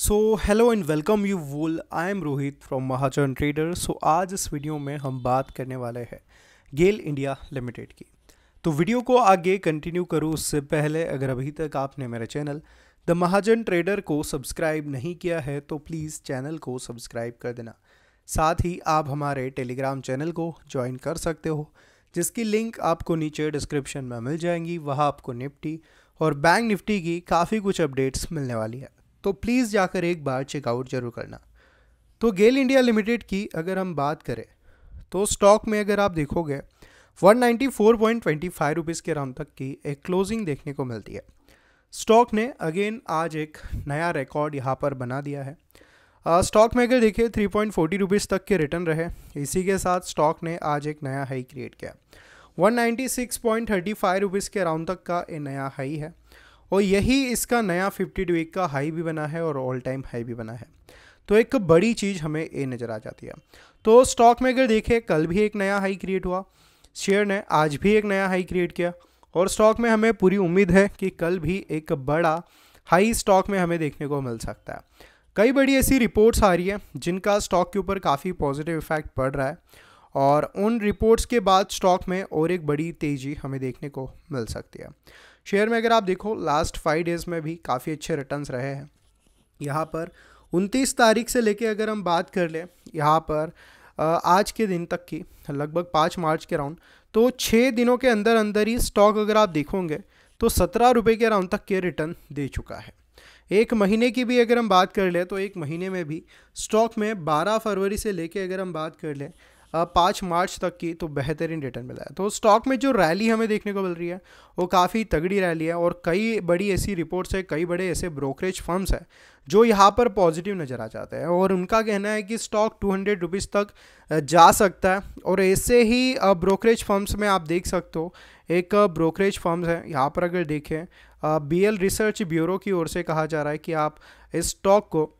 so hello and welcome you all I am Rohit from Mahajan trader so आज इस video में हम बात करने वाले हैं गेल इंडिया लिमिटेड की तो वीडियो को आगे कंटिन्यू करूँ उससे पहले अगर अभी तक आपने मेरे चैनल द महाजन ट्रेडर को सब्सक्राइब नहीं किया है तो प्लीज़ चैनल को सब्सक्राइब कर देना साथ ही आप हमारे टेलीग्राम चैनल को ज्वाइन कर सकते हो जिसकी लिंक आपको नीचे डिस्क्रिप्शन में मिल जाएंगी वहाँ आपको निफ्टी और बैंक निफ्टी की काफ़ी कुछ अपडेट्स मिलने वाली है तो प्लीज़ जाकर एक बार चेकआउट जरूर करना तो गेल इंडिया लिमिटेड की अगर हम बात करें तो स्टॉक में अगर आप देखोगे 194.25 रुपीस के राउंड तक की एक क्लोजिंग देखने को मिलती है स्टॉक ने अगेन आज एक नया रिकॉर्ड यहाँ पर बना दिया है स्टॉक में अगर देखिए फोर्टी रुपीस तक के रिटर्न रहे इसी के साथ स्टॉक ने आज एक नया हाई क्रिएट किया 196.35 रुपीज़ के राउंड तक का ये नया हाई है और यही इसका नया फिफ्टी वीक का हाई भी बना है और ऑल टाइम हाई भी बना है तो एक बड़ी चीज़ हमें ये नज़र आ जाती है तो स्टॉक में अगर देखें कल भी एक नया हाई क्रिएट हुआ शेयर ने आज भी एक नया हाई क्रिएट किया और स्टॉक में हमें पूरी उम्मीद है कि कल भी एक बड़ा हाई स्टॉक में हमें देखने को मिल सकता है कई बड़ी ऐसी रिपोर्ट्स आ रही है जिनका स्टॉक के ऊपर काफ़ी पॉजिटिव इफेक्ट पड़ रहा है और उन रिपोर्ट्स के बाद स्टॉक में और एक बड़ी तेज़ी हमें देखने को मिल सकती है शेयर में अगर आप देखो लास्ट फाइव डेज़ में भी काफ़ी अच्छे रिटर्न्स रहे हैं यहाँ पर उनतीस तारीख से लेके अगर हम बात कर लें यहाँ पर आज के दिन तक की लगभग पाँच मार्च के राउंड तो छः दिनों के अंदर अंदर ही स्टॉक अगर आप देखोगे तो सत्रह रुपये के राउंड तक के रिटर्न दे चुका है एक महीने की भी अगर हम बात कर लें तो एक महीने में भी स्टॉक में 12 फरवरी से लेके अगर हम बात कर लें पाँच मार्च तक की तो बेहतरीन रिटर्न मिला है तो स्टॉक में जो रैली हमें देखने को मिल रही है वो काफ़ी तगड़ी रैली है और कई बड़ी ऐसी रिपोर्ट्स है कई बड़े ऐसे ब्रोकरेज फर्म्स हैं जो यहाँ पर पॉजिटिव नज़र आ जाते हैं और उनका कहना है कि स्टॉक टू हंड्रेड रुपीज़ तक जा सकता है और ऐसे ही ब्रोकरेज फर्म्स में आप देख सकते हो एक ब्रोकरेज फर्म्स है यहाँ पर अगर देखें बी एल रिसर्च ब्यूरो की ओर से कहा जा रहा है कि आप इस स्टॉक को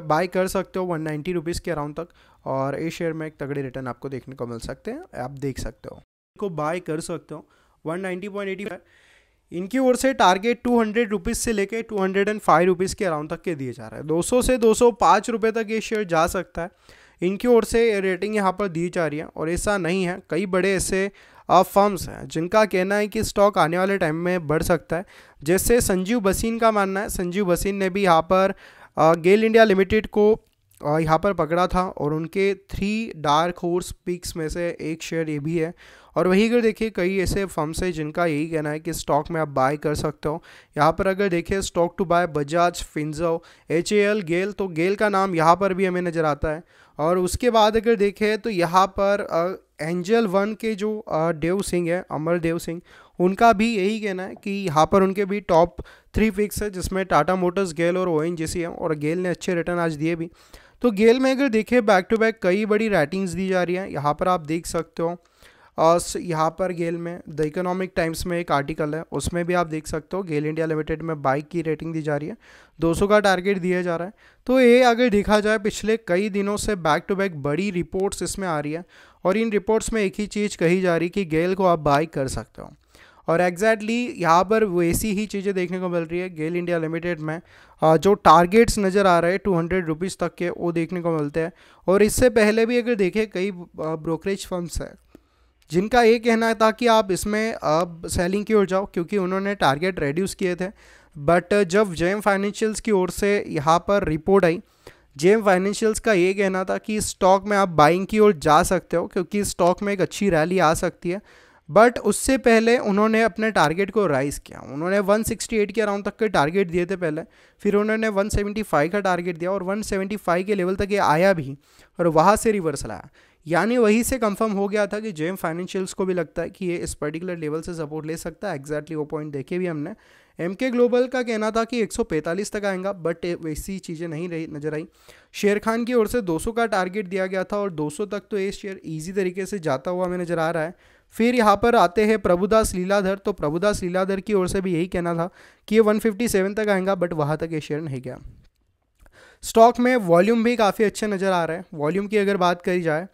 बाय कर सकते हो वन नाइन्टी रुपीज़ के अराउंड तक और ए शेयर में एक तगड़े रिटर्न आपको देखने को मिल सकते हैं आप देख सकते हो इनको बाय कर सकते हो वन नाइन्टी पॉइंट एटी इनकी ओर से टारगेट टू हंड्रेड रुपीज़ से लेके two hundred and five rupees के अराउंड तक के दिए जा रहे हैं दो सौ से दो सौ पाँच रुपये तक ये शेयर जा सकता है इनकी ओर से रेटिंग यहाँ पर दी जा रही है और ऐसा नहीं है कई बड़े ऐसे फर्म्स हैं जिनका कहना है कि स्टॉक आने वाले टाइम में बढ़ सकता है जैसे संजीव बसीन का मानना है संजीव बसीन ने भी यहाँ पर गेल इंडिया लिमिटेड को यहाँ पर पकड़ा था और उनके थ्री डार्क हॉर्स पिक्स में से एक शेयर ये भी है और वहीं अगर देखिए कई ऐसे फर्म्स हैं जिनका यही कहना है कि स्टॉक में आप बाय कर सकते हो यहाँ पर अगर देखिए स्टॉक टू बाय बजाज फिंजो एच गेल तो गेल का नाम यहाँ पर भी हमें नज़र आता है और उसके बाद अगर देखें तो यहाँ पर एंजल वन के जो देव सिंह है अमर देव सिंह उनका भी यही कहना है कि यहाँ पर उनके भी टॉप थ्री पिक्स है जिसमें टाटा मोटर्स गेल और ओ एन जे सी है और गेल ने अच्छे रिटर्न आज दिए भी तो गेल में अगर देखें बैक टू बैक कई बड़ी राइटिंग्स दी जा रही हैं यहाँ पर आप देख सकते हो और यहाँ पर गेल में द इकोनॉमिक टाइम्स में एक आर्टिकल है उसमें भी आप देख सकते हो गेल इंडिया लिमिटेड में बाइक की रेटिंग दी जा रही है 200 का टारगेट दिया जा रहा है तो ये अगर देखा जाए पिछले कई दिनों से बैक टू बैक बड़ी रिपोर्ट्स इसमें आ रही है और इन रिपोर्ट्स में एक ही चीज़ कही जा रही है कि गेल को आप बाइक कर सकते हो और एग्जैक्टली exactly यहाँ पर वैसी ही चीज़ें देखने को मिल रही है गेल इंडिया लिमिटेड में जो टारगेट्स नज़र आ रहे हैं टू हंड्रेड रुपीज़ तक के वो देखने को मिलते हैं और इससे पहले भी अगर देखें कई ब्रोकरेज फंड्स हैं जिनका ये कहना था कि आप इसमें अब सेलिंग की ओर जाओ क्योंकि उन्होंने टारगेट रेड्यूस किए थे बट जब जेम फाइनेंशियल्स की ओर से यहाँ पर रिपोर्ट आई जेम फाइनेंशियल्स का ये कहना था कि स्टॉक में आप बाइंग की ओर जा सकते हो क्योंकि स्टॉक में एक अच्छी रैली आ सकती है बट उससे पहले उन्होंने अपने टारगेट को राइज किया उन्होंने 168 के अराउंड तक के टारगेट दिए थे पहले फिर उन्होंने 175 का टारगेट दिया और 175 के लेवल तक ये आया भी और वहाँ से रिवर्सल आया यानी वहीं से कंफर्म हो गया था कि जेम फाइनेंशियल्स को भी लगता है कि ये इस पर्टिकुलर लेवल से सपोर्ट ले सकता है एग्जैक्टली वो पॉइंट देखे भी हमने एम के ग्लोबल का कहना था कि 145 तक आएगा बट वैसी चीज़ें नहीं रही नज़र आई शेर खान की ओर से 200 का टारगेट दिया गया था और 200 तक तो ये शेयर ईजी तरीके से जाता हुआ हमें नज़र आ रहा है फिर यहाँ पर आते हैं प्रभुदास लीलाधर तो प्रभुदास लीलाधर की ओर से भी यही कहना था कि ये 157 तक आएगा बट वहाँ तक ये शेयर नहीं गया स्टॉक में वॉल्यूम भी काफ़ी अच्छे नज़र आ रहे हैं वॉल्यूम की अगर बात करी जाए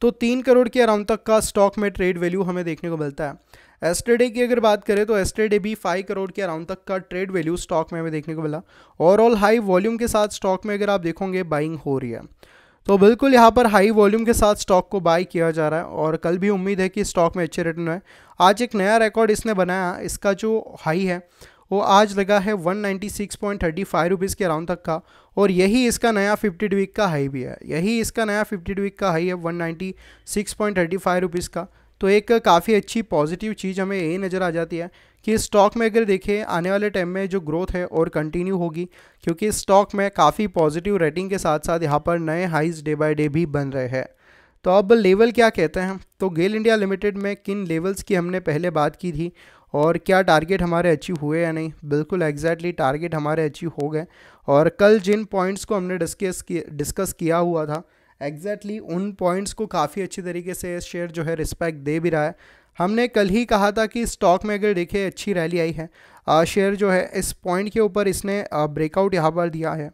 तो तीन करोड़ के अराउंड तक का स्टॉक में ट्रेड वैल्यू हमें देखने को मिलता है एस्टरडे की अगर बात करें तो एस्टरडे भी फाइव करोड़ के अराउंड तक का ट्रेड वैल्यू स्टॉक में हमें देखने को मिला ओवरऑल हाई वॉल्यूम के साथ स्टॉक में अगर आप देखोगे बाइंग हो रही है तो बिल्कुल यहाँ पर हाई वॉल्यूम के साथ स्टॉक को बाय किया जा रहा है और कल भी उम्मीद है कि स्टॉक में अच्छे रिटर्न है आज एक नया रिकॉर्ड इसने बनाया इसका जो हाई है वो आज लगा है 196.35 नाइन्टी के अराउंड तक का और यही इसका नया 50 वीक का हाई भी है यही इसका नया 50 वीक का हाई है 196.35 नाइन्टी का तो एक काफ़ी अच्छी पॉजिटिव चीज़ हमें यही नज़र आ जाती है कि स्टॉक में अगर देखें आने वाले टाइम में जो ग्रोथ है और कंटिन्यू होगी क्योंकि स्टॉक में काफ़ी पॉजिटिव रेटिंग के साथ साथ यहाँ पर नए हाइज डे बाय डे भी बन रहे हैं तो अब लेवल क्या कहते हैं तो गेल इंडिया लिमिटेड में किन लेवल्स की हमने पहले बात की थी और क्या टारगेट हमारे अचीव हुए या नहीं बिल्कुल एग्जैक्टली टारगेट हमारे अचीव हो गए और कल जिन पॉइंट्स को हमने डिस्कस किया डिस्कस किया हुआ था एग्जैक्टली exactly उन पॉइंट्स को काफ़ी अच्छी तरीके से शेयर जो है रिस्पेक्ट दे भी रहा है हमने कल ही कहा था कि स्टॉक में अगर देखिए अच्छी रैली आई है शेयर जो है इस पॉइंट के ऊपर इसने ब्रेकआउट यहाँ पर दिया है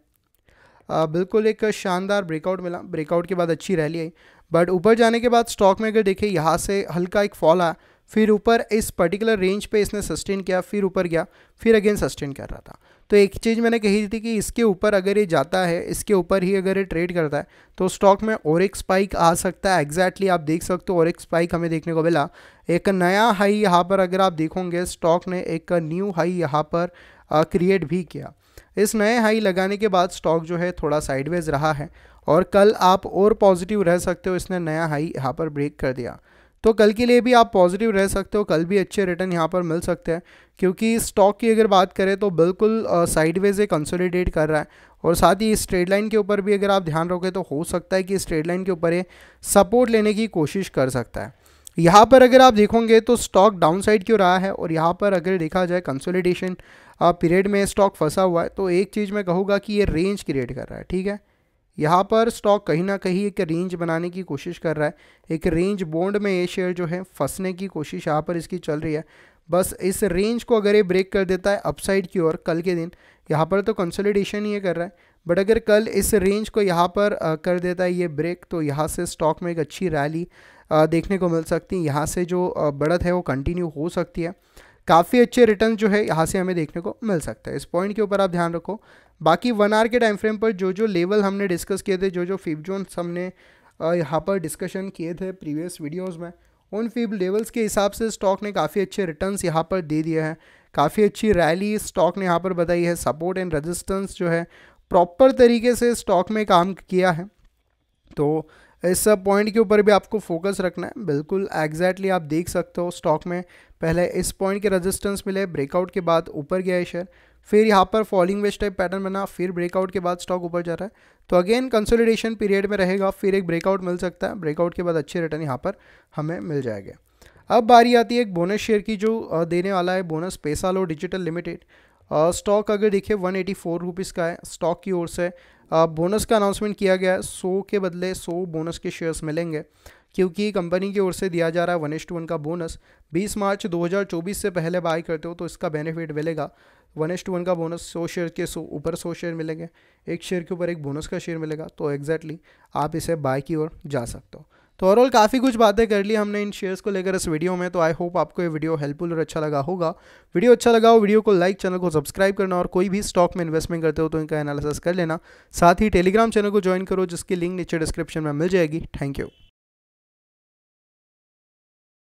बिल्कुल एक शानदार ब्रेकआउट मिला ब्रेकआउट के बाद अच्छी रैली आई बट ऊपर जाने के बाद स्टॉक में अगर देखिए यहाँ से हल्का एक फॉल आया फिर ऊपर इस पर्टिकुलर रेंज पे इसने सस्टेन किया फिर ऊपर गया फिर अगेन सस्टेन कर रहा था तो एक चीज़ मैंने कही थी कि इसके ऊपर अगर ये जाता है इसके ऊपर ही अगर ये ट्रेड करता है तो स्टॉक में और एक स्पाइक आ सकता है एग्जैक्टली आप देख सकते हो और एक स्पाइक हमें देखने को मिला एक नया हाई यहाँ पर अगर आप देखोगे स्टॉक ने एक न्यू हाई यहाँ पर क्रिएट भी किया इस नए हाई लगाने के बाद स्टॉक जो है थोड़ा साइडवेज रहा है और कल आप और पॉजिटिव रह सकते हो इसने नया हाई यहाँ पर ब्रेक कर दिया तो कल के लिए भी आप पॉजिटिव रह सकते हो कल भी अच्छे रिटर्न यहाँ पर मिल सकते हैं क्योंकि स्टॉक की अगर बात करें तो बिल्कुल साइडवेज ये कंसोलिडेट कर रहा है और साथ ही स्ट्रेट लाइन के ऊपर भी अगर आप ध्यान रखें तो हो सकता है कि स्ट्रेट लाइन के ऊपर ये सपोर्ट लेने की कोशिश कर सकता है यहाँ पर अगर आप देखोगे तो स्टॉक डाउन साइड क्यों रहा है और यहाँ पर अगर देखा जाए कंसोलिडेशन पीरियड में स्टॉक फंसा हुआ है तो एक चीज़ मैं कहूँगा कि ये रेंज क्रिएट कर रहा है ठीक है यहाँ पर स्टॉक कहीं ना कहीं एक रेंज बनाने की कोशिश कर रहा है एक रेंज बोंड में ये शेयर जो है फंसने की कोशिश यहाँ पर इसकी चल रही है बस इस रेंज को अगर ये ब्रेक कर देता है अपसाइड की ओर कल के दिन यहाँ पर तो कंसोलिडेशन ये कर रहा है बट अगर कल इस रेंज को यहाँ पर कर देता है ये ब्रेक तो यहाँ से स्टॉक में एक अच्छी रैली देखने को मिल सकती है यहाँ से जो बढ़त है वो कंटिन्यू हो सकती है काफ़ी अच्छे रिटर्न जो है यहाँ से हमें देखने को मिल सकता है इस पॉइंट के ऊपर आप ध्यान रखो बाकी वन आर के टाइम फ्रेम पर जो जो लेवल हमने डिस्कस किए थे जो जो फीब जोन्स हमने यहाँ पर डिस्कशन किए थे प्रीवियस वीडियोज़ में उन फीब लेवल्स के हिसाब से स्टॉक ने काफ़ी अच्छे रिटर्न्स यहाँ पर दे दिए हैं काफ़ी अच्छी रैली स्टॉक ने यहाँ पर बताई है सपोर्ट एंड रेजिस्टेंस जो है प्रॉपर तरीके से स्टॉक में काम किया है तो इस पॉइंट के ऊपर भी आपको फोकस रखना है बिल्कुल एग्जैक्टली आप देख सकते हो स्टॉक में पहले इस पॉइंट के रेजिस्टेंस मिले ब्रेकआउट के बाद ऊपर गया है शेयर फिर यहाँ पर फॉलिंग वेस्ट टाइप पैटर्न बना फिर ब्रेकआउट के बाद स्टॉक ऊपर जा रहा है तो अगेन कंसोलिडेशन पीरियड में रहेगा फिर एक ब्रेकआउट मिल सकता है ब्रेकआउट के बाद अच्छे रिटर्न यहाँ पर हमें मिल जाएंगे अब बारी आती है एक बोनस शेयर की जो देने वाला है bonus Paisalo digital limited stock अगर देखिए वन एटी फोर का है स्टॉक की ओर से बोनस का अनाउंसमेंट किया गया है सौ के बदले सौ बोनस के शेयर्स मिलेंगे क्योंकि कंपनी की ओर से दिया जा रहा है वन एस टू वन का बोनस 20 मार्च 2024 से पहले बाय करते हो तो इसका बेनिफिट मिलेगा वन एस टू वन का बोनस सौ शेयर के सौ ऊपर सौ शेयर मिलेंगे एक शेयर के ऊपर एक बोनस का शेयर मिलेगा तो एग्जैक्टली exactly आप इसे बाय की ओर जा सकते हो तो ओवरऑल काफ़ी कुछ बातें कर ली हमने इन शेयर्स को लेकर इस वीडियो में तो आई होप आपको ये वीडियो हेल्पफुल और अच्छा लगा होगा वीडियो अच्छा लगा हो वीडियो को लाइक चैनल को सब्सक्राइब करना और कोई भी स्टॉक में इन्वेस्टमेंट करते हो तो इनका एनालिसिस कर लेना साथ ही टेलीग्राम चैनल को ज्वाइन करो जिसकी लिंक नीचे डिस्क्रिप्शन में मिल जाएगी थैंक यू